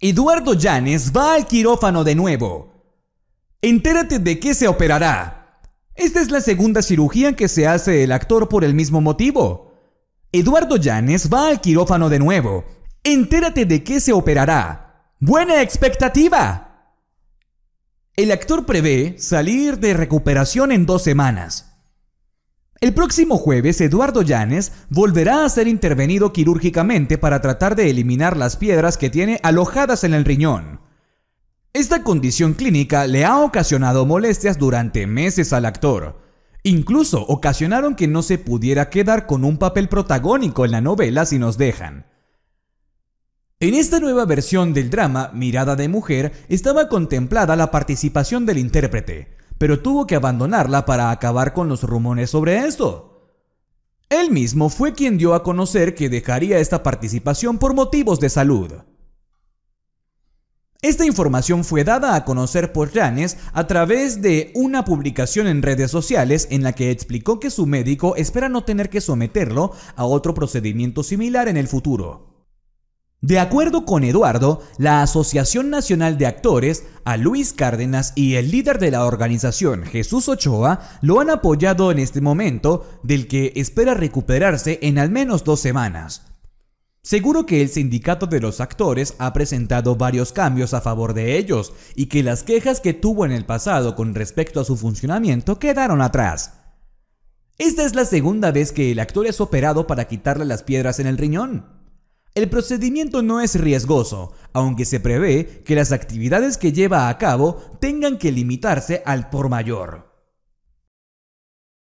Eduardo Llanes va al quirófano de nuevo. Entérate de qué se operará. Esta es la segunda cirugía que se hace el actor por el mismo motivo. Eduardo Llanes va al quirófano de nuevo. Entérate de qué se operará. Buena expectativa. El actor prevé salir de recuperación en dos semanas. El próximo jueves, Eduardo Llanes volverá a ser intervenido quirúrgicamente para tratar de eliminar las piedras que tiene alojadas en el riñón. Esta condición clínica le ha ocasionado molestias durante meses al actor. Incluso ocasionaron que no se pudiera quedar con un papel protagónico en la novela si nos dejan. En esta nueva versión del drama, Mirada de Mujer, estaba contemplada la participación del intérprete, pero tuvo que abandonarla para acabar con los rumores sobre esto. Él mismo fue quien dio a conocer que dejaría esta participación por motivos de salud. Esta información fue dada a conocer por Janes a través de una publicación en redes sociales en la que explicó que su médico espera no tener que someterlo a otro procedimiento similar en el futuro. De acuerdo con Eduardo, la Asociación Nacional de Actores, a Luis Cárdenas y el líder de la organización, Jesús Ochoa, lo han apoyado en este momento, del que espera recuperarse en al menos dos semanas. Seguro que el sindicato de los actores ha presentado varios cambios a favor de ellos y que las quejas que tuvo en el pasado con respecto a su funcionamiento quedaron atrás. Esta es la segunda vez que el actor es operado para quitarle las piedras en el riñón. El procedimiento no es riesgoso, aunque se prevé que las actividades que lleva a cabo tengan que limitarse al por mayor.